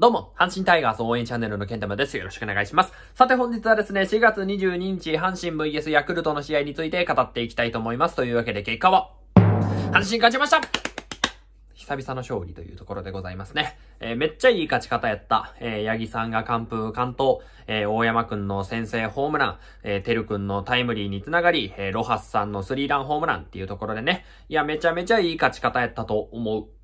どうも、阪神タイガース応援チャンネルのケンタマです。よろしくお願いします。さて本日はですね、4月22日、阪神 VS ヤクルトの試合について語っていきたいと思います。というわけで結果は、阪神勝ちました久々の勝利というところでございますね。えー、めっちゃいい勝ち方やった。えー、八さんが完封完投、えー、大山くんの先制ホームラン、えー、てるくんのタイムリーにつながり、えー、ロハスさんのスリーランホームランっていうところでね、いや、めちゃめちゃいい勝ち方やったと思う。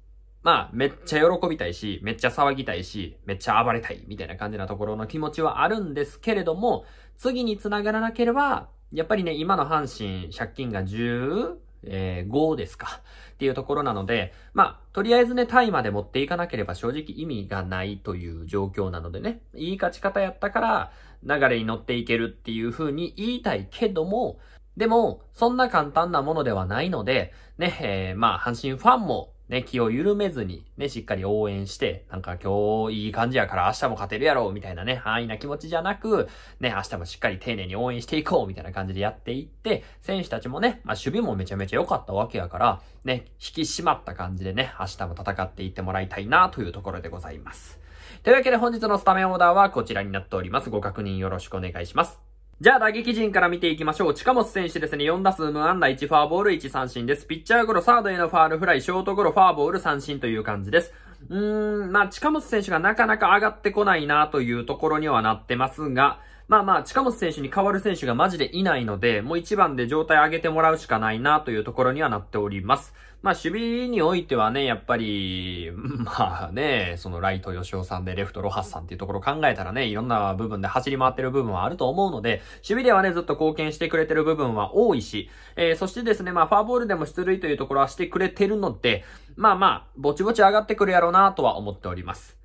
まあ、めっちゃ喜びたいし、めっちゃ騒ぎたいし、めっちゃ暴れたい、みたいな感じなところの気持ちはあるんですけれども、次に繋がらなければ、やっぱりね、今の阪神、借金が10、え5ですかっていうところなので、まあ、とりあえずね、タイまで持っていかなければ正直意味がないという状況なのでね、いい勝ち方やったから流れに乗っていけるっていう風に言いたいけども、でも、そんな簡単なものではないので、ね、えー、まあ、阪神ファンもね、気を緩めずに、ね、しっかり応援して、なんか今日いい感じやから明日も勝てるやろ、う、みたいなね、安易な気持ちじゃなく、ね、明日もしっかり丁寧に応援していこう、みたいな感じでやっていって、選手たちもね、まあ守備もめちゃめちゃ良かったわけやから、ね、引き締まった感じでね、明日も戦っていってもらいたいな、というところでございます。というわけで本日のスタメンオーダーはこちらになっております。ご確認よろしくお願いします。じゃあ打撃陣から見ていきましょう。近本選手ですね、4打数無安打1ファーボール1三振です。ピッチャーゴロ、サードへのファールフライ、ショートゴロ、ファーボール三振という感じです。うーん、まあ近本選手がなかなか上がってこないなというところにはなってますが、まあまあ、近本選手に代わる選手がマジでいないので、もう一番で状態上げてもらうしかないなというところにはなっております。まあ、守備においてはね、やっぱり、まあね、そのライト吉尾さんでレフトロハスさんっていうところを考えたらね、いろんな部分で走り回ってる部分はあると思うので、守備ではね、ずっと貢献してくれてる部分は多いし、えー、そしてですね、まあ、ファーボールでも出塁というところはしてくれてるので、まあまあ、ぼちぼち上がってくるやろうなとは思っております。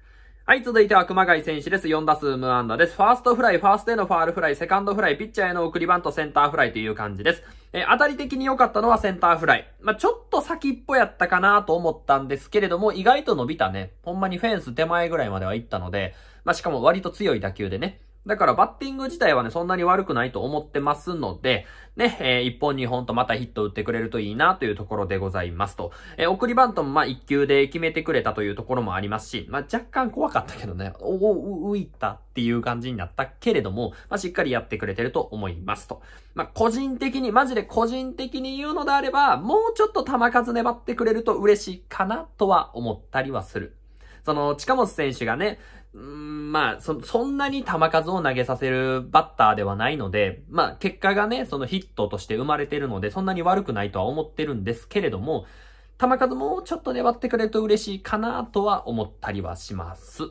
はい、続いては熊谷選手です。4打数無安打です。ファーストフライ、ファーストへのファールフライ、セカンドフライ、ピッチャーへの送りバント、センターフライという感じです。えー、当たり的に良かったのはセンターフライ。まあ、ちょっと先っぽやったかなと思ったんですけれども、意外と伸びたね。ほんまにフェンス手前ぐらいまでは行ったので、まあ、しかも割と強い打球でね。だからバッティング自体はね、そんなに悪くないと思ってますので、ね、えー、1本2本とまたヒット打ってくれるといいなというところでございますと。えー、送りバントもまあ1球で決めてくれたというところもありますし、まあ若干怖かったけどね、おお、浮いたっていう感じになったけれども、まあしっかりやってくれてると思いますと。まあ個人的に、マジで個人的に言うのであれば、もうちょっと球数粘ってくれると嬉しいかなとは思ったりはする。その、近本選手がね、うんまあ、そ、そんなに球数を投げさせるバッターではないので、まあ、結果がね、そのヒットとして生まれてるので、そんなに悪くないとは思ってるんですけれども、球数もちょっと粘ってくれると嬉しいかなとは思ったりはします。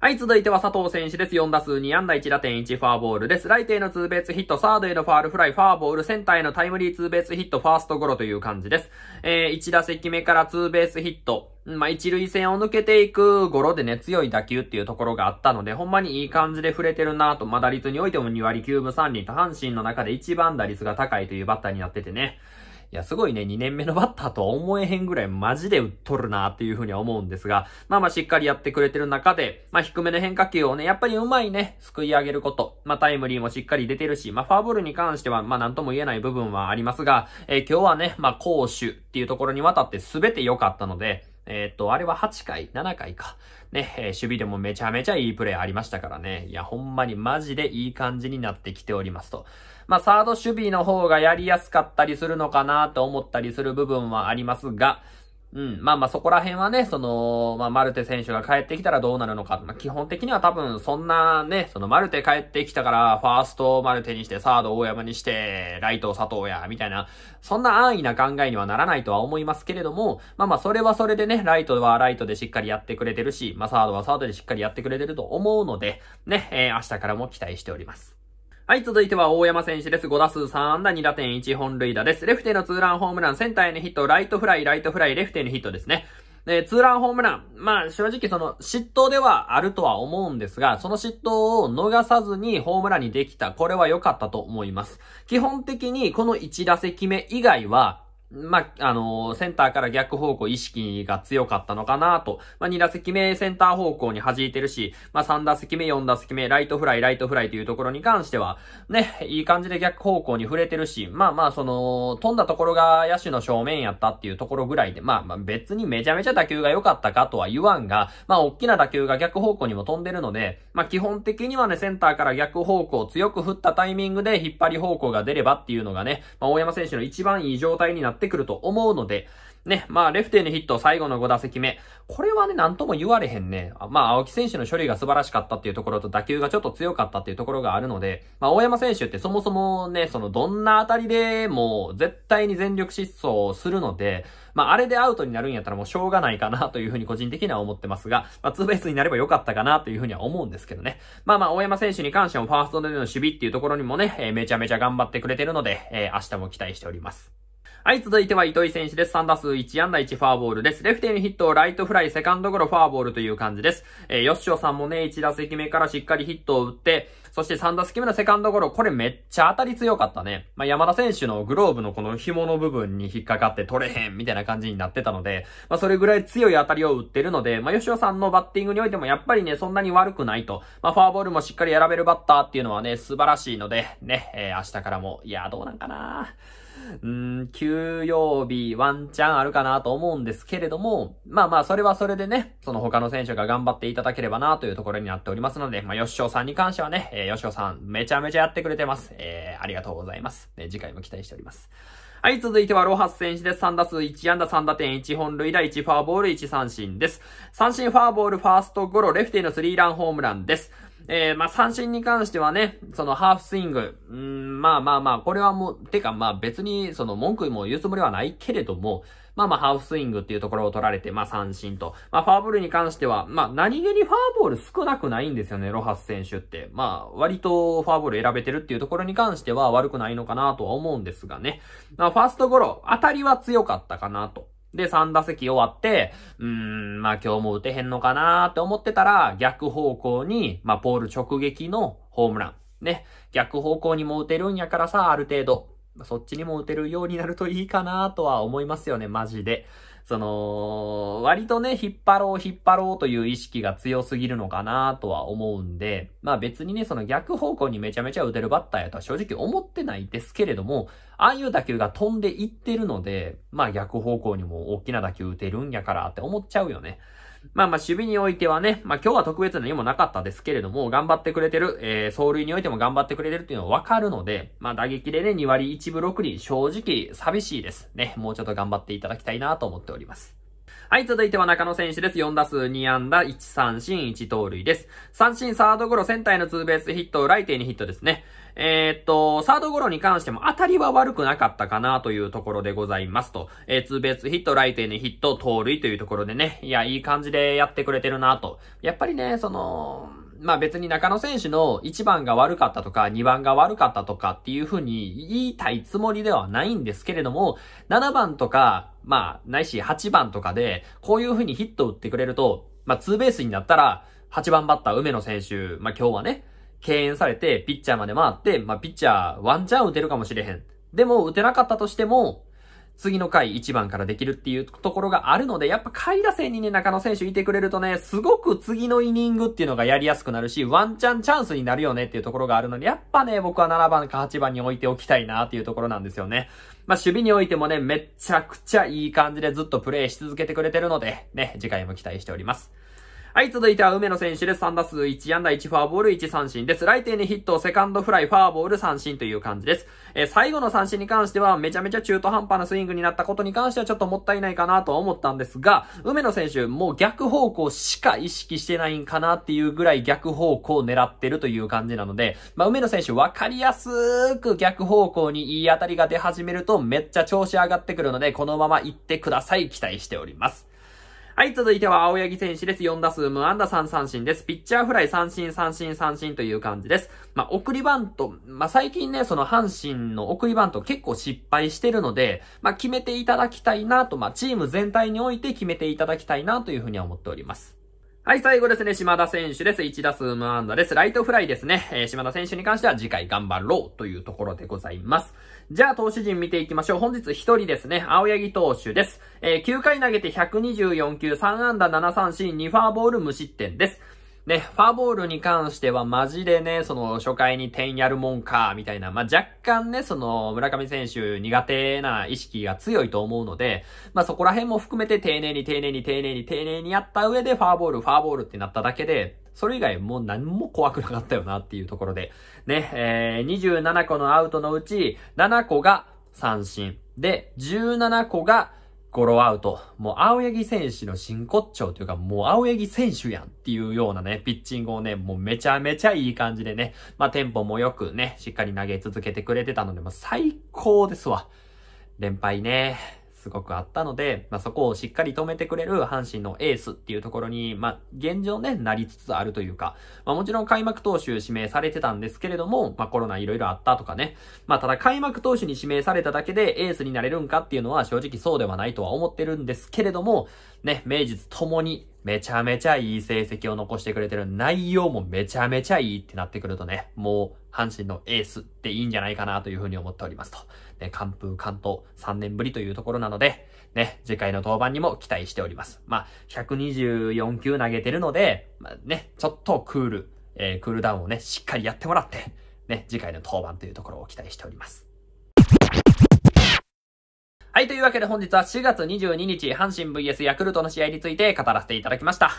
はい、続いては佐藤選手です。4打数2安打1打点1フォアボールです。ライトへのツーベースヒット、サードへのファールフライ、フォアボール、センターへのタイムリーツーベースヒット、ファーストゴロという感じです。えー、1打席目からツーベースヒット、まあ、一塁線を抜けていくゴロでね、強い打球っていうところがあったので、ほんまにいい感じで触れてるなと、まあ、打率においても2割9分3厘と、阪神の中で一番打率が高いというバッターになっててね。いや、すごいね、2年目のバッターとは思えへんぐらいマジで打っとるなっていうふうには思うんですが、まあまあしっかりやってくれてる中で、まあ低めの変化球をね、やっぱりうまいね、すくい上げること、まあタイムリーもしっかり出てるし、まあファーボールに関しては、まあなんとも言えない部分はありますが、えー、今日はね、まあ攻守っていうところにわたって全て良かったので、えっ、と、あれは8回、7回か。ね、えー、守備でもめちゃめちゃいいプレーありましたからね。いや、ほんまにマジでいい感じになってきておりますと。まあ、サード守備の方がやりやすかったりするのかなと思ったりする部分はありますが、うん。まあまあそこら辺はね、その、まあマルテ選手が帰ってきたらどうなるのか。まあ基本的には多分そんなね、そのマルテ帰ってきたから、ファーストマルテにして、サード大山にして、ライト佐藤や、みたいな、そんな安易な考えにはならないとは思いますけれども、まあまあそれはそれでね、ライトはライトでしっかりやってくれてるし、まあサードはサードでしっかりやってくれてると思うので、ね、えー、明日からも期待しております。はい、続いては大山選手です。5打数3安打2打点1本塁打です。レフテのツーランホームラン、センターへのヒット、ライトフライ、ライトフライ、レフテのヒットですね。で、ツーランホームラン。まあ、正直その、嫉妬ではあるとは思うんですが、その嫉妬を逃さずにホームランにできた。これは良かったと思います。基本的に、この1打席目以外は、まあ、あのー、センターから逆方向意識が強かったのかなと。まあ、2打席目センター方向に弾いてるし、まあ、3打席目、4打席目、ライトフライ、ライトフライというところに関しては、ね、いい感じで逆方向に触れてるし、まあまあ、その、飛んだところが野手の正面やったっていうところぐらいで、まあまあ、別にめちゃめちゃ打球が良かったかとは言わんが、まあ、大きな打球が逆方向にも飛んでるので、まあ、基本的にはね、センターから逆方向を強く振ったタイミングで引っ張り方向が出ればっていうのがね、まあ、大山選手の一番いい状態になってってくると思うので、ね、まあ、レフテへのヒット、最後の5打席目。これはね、なんとも言われへんね。まあ、青木選手の処理が素晴らしかったっていうところと、打球がちょっと強かったっていうところがあるので、まあ、大山選手ってそもそもね、その、どんな当たりでも、絶対に全力疾走するので、まあ、あれでアウトになるんやったらもうしょうがないかなというふうに個人的には思ってますが、まあ、ツーベースになればよかったかなというふうには思うんですけどね。まあまあ、大山選手に関しても、ファーストでの守備っていうところにもね、えー、めちゃめちゃ頑張ってくれてるので、えー、明日も期待しております。はい、続いては糸井選手です。3打数1安打1ファーボールです。レフテーのヒットをライトフライ、セカンドゴロファーボールという感じです。えー、吉尾さんもね、1打席目からしっかりヒットを打って、そして3打席目のセカンドゴロ、これめっちゃ当たり強かったね。まあ、山田選手のグローブのこの紐の部分に引っかかって取れへんみたいな感じになってたので、まあ、それぐらい強い当たりを打ってるので、まあ、吉尾さんのバッティングにおいてもやっぱりね、そんなに悪くないと。まあ、ファーボールもしっかり選べるバッターっていうのはね、素晴らしいので、ね、えー、明日からも、いや、どうなんかなぁ。うん、休養日ワンチャンあるかなと思うんですけれども、まあまあ、それはそれでね、その他の選手が頑張っていただければなというところになっておりますので、まあ、吉尾さんに関してはね、えー、吉尾さん、めちゃめちゃやってくれてます。えー、ありがとうございます。えー、次回も期待しております。はい、続いてはロハス選手です。3打数1安打3打点1本塁打1フォアボール1三振です。三振フォアボールファーストゴロレフティのスリーランホームランです。えー、まあ、三振に関してはね、そのハーフスイング、うん、まあまあまあ、これはもう、てかまあ別に、その文句も言うつもりはないけれども、まあまあ、ハーフスイングっていうところを取られて、まあ三振と。まあ、ファーボールに関しては、まあ、何気にファーボール少なくないんですよね、ロハス選手って。まあ、割とファーボール選べてるっていうところに関しては悪くないのかなとは思うんですがね。まあ、ファーストゴロ、当たりは強かったかなと。で、3打席終わって、うーん、まあ今日も打てへんのかなーって思ってたら、逆方向に、まあポール直撃のホームラン。ね。逆方向にも打てるんやからさ、ある程度。そっちにも打てるようになるといいかなとは思いますよね、マジで。その、割とね、引っ張ろう、引っ張ろうという意識が強すぎるのかなとは思うんで、まあ別にね、その逆方向にめちゃめちゃ打てるバッターやとは正直思ってないですけれども、ああいう打球が飛んでいってるので、まあ逆方向にも大きな打球打てるんやからって思っちゃうよね。まあまあ守備においてはね、まあ今日は特別な何もなかったですけれども、頑張ってくれてる、えー、走塁においても頑張ってくれてるっていうのはわかるので、まあ打撃でね、2割1分6厘、正直寂しいです。ね、もうちょっと頑張っていただきたいなと思っております。はい、続いては中野選手です。4打数2安打、1三振、1盗塁です。三振、サードゴロ、センターへのツーベースヒット、ラテ点にヒットですね。えー、っと、サードゴロに関しても当たりは悪くなかったかなというところでございますと、えー、ツーベースヒット、ラテ点にヒット、盗塁というところでね、いや、いい感じでやってくれてるなと。やっぱりね、その、まあ別に中野選手の1番が悪かったとか2番が悪かったとかっていう風に言いたいつもりではないんですけれども、7番とか、まあないし8番とかでこういう風にヒット打ってくれると、まあツーベースになったら8番バッター梅野選手、まあ今日はね、敬遠されてピッチャーまで回って、まあピッチャーワンチャン打てるかもしれへん。でも打てなかったとしても、次の回1番からできるっていうところがあるので、やっぱ下位打線にね、中野選手いてくれるとね、すごく次のイニングっていうのがやりやすくなるし、ワンチャンチャンスになるよねっていうところがあるので、やっぱね、僕は7番か8番に置いておきたいなっていうところなんですよね。まあ、守備においてもね、めちゃくちゃいい感じでずっとプレイし続けてくれてるので、ね、次回も期待しております。はい、続いては梅野選手です。3打数1安打1フォアボール1三振です。来店にヒット、セカンドフライ、フォアボール三振という感じです。えー、最後の三振に関してはめちゃめちゃ中途半端なスイングになったことに関してはちょっともったいないかなと思ったんですが、梅野選手もう逆方向しか意識してないんかなっていうぐらい逆方向を狙ってるという感じなので、まあ、梅野選手わかりやすく逆方向にいい当たりが出始めるとめっちゃ調子上がってくるので、このまま行ってください。期待しております。はい、続いては青柳選手です。4打数無安打3三振です。ピッチャーフライ三振三振三振という感じです。まあ、送りバント、まあ、最近ね、その阪神の送りバント結構失敗してるので、まあ、決めていただきたいなと、まあ、チーム全体において決めていただきたいなというふうに思っております。はい、最後ですね、島田選手です。1打数無安打です。ライトフライですね。えー、島田選手に関しては次回頑張ろうというところでございます。じゃあ、投手陣見ていきましょう。本日1人ですね、青柳投手です。えー、9回投げて124球、3安打7三振、2ファーボール無失点です。ね、ファーボールに関してはマジでね、その初回に点やるもんか、みたいな、まあ、若干ね、その村上選手苦手な意識が強いと思うので、まあ、そこら辺も含めて丁寧に丁寧に丁寧に丁寧にやった上でファーボール、ファーボールってなっただけで、それ以外もう何も怖くなかったよなっていうところで。ね、えー、27個のアウトのうち、7個が三振。で、17個がゴロアウト。もう青柳選手の真骨頂というか、もう青柳選手やんっていうようなね、ピッチングをね、もうめちゃめちゃいい感じでね、まあテンポもよくね、しっかり投げ続けてくれてたので、もう最高ですわ。連敗ね。すごくあったので、まあ、そこをしっかり止めてくれる阪神のエースっていうところに、まあ、現状ね、なりつつあるというか、まあ、もちろん開幕投手指名されてたんですけれども、まあ、コロナいろいろあったとかね、まあ、ただ開幕投手に指名されただけでエースになれるんかっていうのは正直そうではないとは思ってるんですけれども、ね、名実ともにめちゃめちゃいい成績を残してくれてる内容もめちゃめちゃいいってなってくるとね、もう阪神のエースっていいんじゃないかなというふうに思っておりますと。ね、完封完投3年ぶりというところなので、ね、次回の登板にも期待しております。まあ、124球投げてるので、まあ、ね、ちょっとクール、えー、クールダウンをね、しっかりやってもらって、ね、次回の登板というところを期待しております。はい、というわけで本日は4月22日、阪神 VS ヤクルトの試合について語らせていただきました。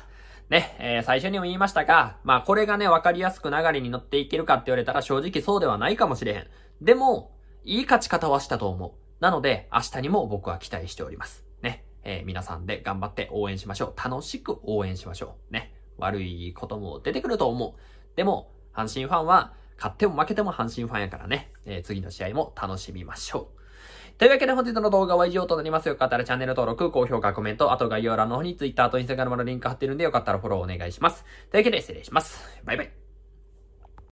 ね、えー、最初にも言いましたが、まあこれがね、わかりやすく流れに乗っていけるかって言われたら正直そうではないかもしれへん。でも、いい勝ち方はしたと思う。なので、明日にも僕は期待しております。ね。えー、皆さんで頑張って応援しましょう。楽しく応援しましょう。ね。悪いことも出てくると思う。でも、阪神ファンは、勝っても負けても阪神ファンやからね。えー、次の試合も楽しみましょう。というわけで本日の動画は以上となります。よかったらチャンネル登録、高評価、コメント、あと概要欄の方に Twitter と Instagram のリンク貼ってるんでよかったらフォローお願いします。というわけで失礼します。バイバイ。